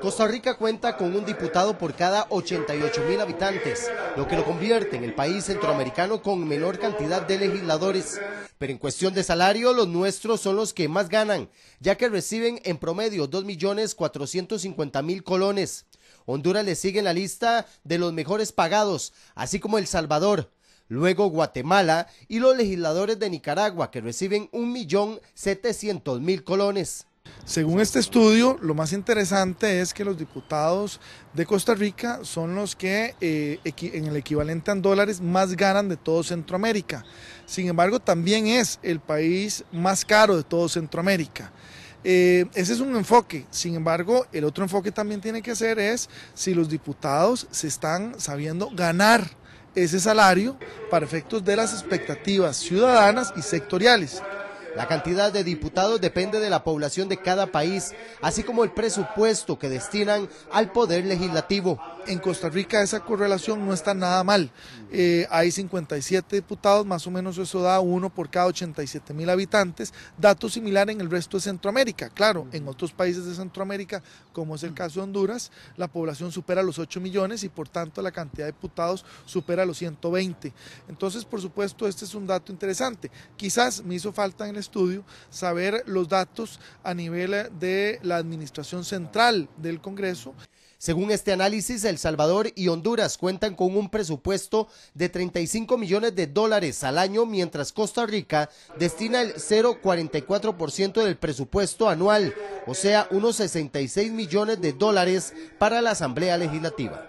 Costa Rica cuenta con un diputado por cada 88 mil habitantes, lo que lo convierte en el país centroamericano con menor cantidad de legisladores. Pero en cuestión de salario, los nuestros son los que más ganan, ya que reciben en promedio millones mil colones. Honduras le sigue en la lista de los mejores pagados, así como El Salvador, luego Guatemala y los legisladores de Nicaragua, que reciben mil colones. Según este estudio, lo más interesante es que los diputados de Costa Rica son los que eh, en el equivalente en dólares más ganan de todo Centroamérica. Sin embargo, también es el país más caro de todo Centroamérica. Eh, ese es un enfoque. Sin embargo, el otro enfoque también tiene que ser es si los diputados se están sabiendo ganar ese salario para efectos de las expectativas ciudadanas y sectoriales. La cantidad de diputados depende de la población de cada país, así como el presupuesto que destinan al poder legislativo. En Costa Rica esa correlación no está nada mal. Eh, hay 57 diputados, más o menos eso da uno por cada 87 mil habitantes. Dato similar en el resto de Centroamérica. Claro, en otros países de Centroamérica, como es el caso de Honduras, la población supera los 8 millones y por tanto la cantidad de diputados supera los 120. Entonces, por supuesto, este es un dato interesante. Quizás me hizo falta en el estudio, saber los datos a nivel eh, de la administración central del Congreso. Según este análisis, El Salvador y Honduras cuentan con un presupuesto de 35 millones de dólares al año, mientras Costa Rica destina el 0,44% del presupuesto anual, o sea, unos 66 millones de dólares para la Asamblea Legislativa.